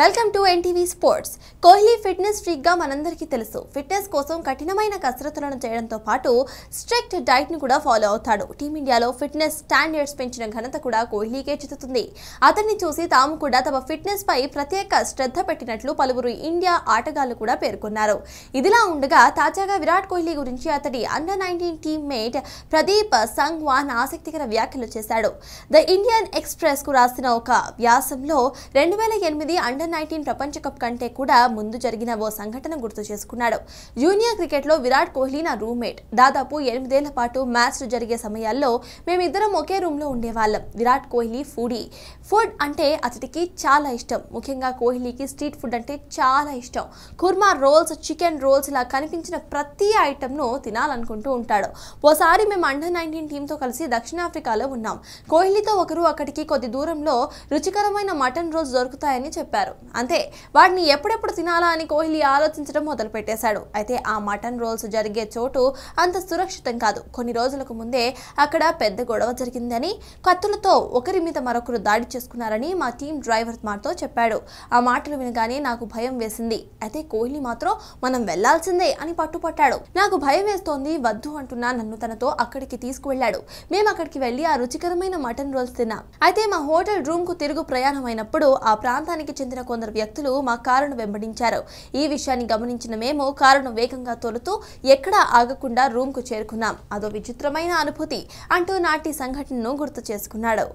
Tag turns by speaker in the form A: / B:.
A: welcome to NTV sports Kohli fitness గా మనందరికీ తెలుసు ఫిట్నెస్ కోసం కఠినమైన కసరత్తులను చేయడంతో పాటు స్ట్రిక్ట్ డైట్ను కూడా ఫాలో అవుతాడు టీమిండియాలో ఫిట్నెస్ స్టాండర్డ్స్ పెంచిన ఘనత కూడా కోహ్లీకే చిత్తుతుంది అతన్ని చూసి తాము కూడా తమ ఫిట్నెస్ పై ప్రత్యేక శ్రద్ధ పెట్టినట్లు పలువురు ఇండియా ఆటగాళ్లు కూడా పేర్కొన్నారు ఇదిలా ఉండగా తాజాగా విరాట్ కోహ్లీ గురించి అతడి under nineteen mate Pradeep Sangwan ఆసక్తికర వ్యాఖ్యలు చేశాడు ద ఇండియన్ ఎక్స్ప్రెస్ కు రాసిన ఒక వ్యాసంలో రెండు వేల ఎనిమిది అండర్ అండర్ నైన్టీన్ ప్రపంచ కప్ కంటే కూడా ముందు జరిగిన ఓ సంఘటన గుర్తు చేసుకున్నాడు జూనియర్ క్రికెట్లో విరాట్ కోహ్లీ నా రూమ్మేట్ దాదాపు ఎనిమిదేళ్ల పాటు మ్యాచ్లు జరిగే సమయాల్లో మేమిద్దరం ఒకే రూమ్లో ఉండేవాళ్ళం విరాట్ కోహ్లీ ఫుడీ ఫుడ్ అంటే అతడికి చాలా ఇష్టం ముఖ్యంగా కోహ్లీకి స్ట్రీట్ ఫుడ్ అంటే చాలా ఇష్టం కుర్మా రోల్స్ చికెన్ రోల్స్ ఇలా కనిపించిన ప్రతి ఐటెంను తినాలనుకుంటూ ఉంటాడు ఓసారి మేము అండర్ నైన్టీన్ టీంతో కలిసి దక్షిణాఫ్రికాలో ఉన్నాం కోహ్లీతో ఒకరు అక్కడికి కొద్ది దూరంలో రుచికరమైన మటన్ రోల్స్ దొరుకుతాయని చెప్పారు అంతే వాటిని ఎప్పుడెప్పుడు తినాలా అని కోహ్లీ ఆలోచించడం మొదలుపెట్టేశాడు అయితే ఆ మటన్ రోల్స్ జరిగే చోటు అంత సురక్షితం కాదు కొన్ని రోజులకు ముందే అక్కడ పెద్ద గొడవ జరిగిందని కత్తులతో ఒకరి మీద మరొకరు దాడి చేసుకున్నారని మా టీం డ్రైవర్ మాతో చెప్పాడు ఆ మాటలు వినగానే నాకు భయం వేసింది అయితే కోహ్లీ మాత్రం మనం వెళ్లాల్సిందే అని పట్టుపట్టాడు నాకు భయం వేస్తోంది వద్దు అంటున్నా నన్ను తనతో అక్కడికి తీసుకువెళ్లాడు మేము అక్కడికి వెళ్లి ఆ రుచికరమైన మటన్ రోల్స్ తిన్నాం అయితే మా హోటల్ రూమ్ కు తిరుగు ప్రయాణమైనప్పుడు ఆ ప్రాంతానికి చెందిన కొందరు వ్యక్తులు మా కారును వెంబడించారు ఈ విషయాన్ని గమనించిన మేము కారును వేగంగా తోలుతూ ఎక్కడా ఆగకుండా కు చేరుకున్నాం అదో విచిత్రమైన అనుభూతి అంటూ నాటి సంఘటనను గుర్తు చేసుకున్నాడు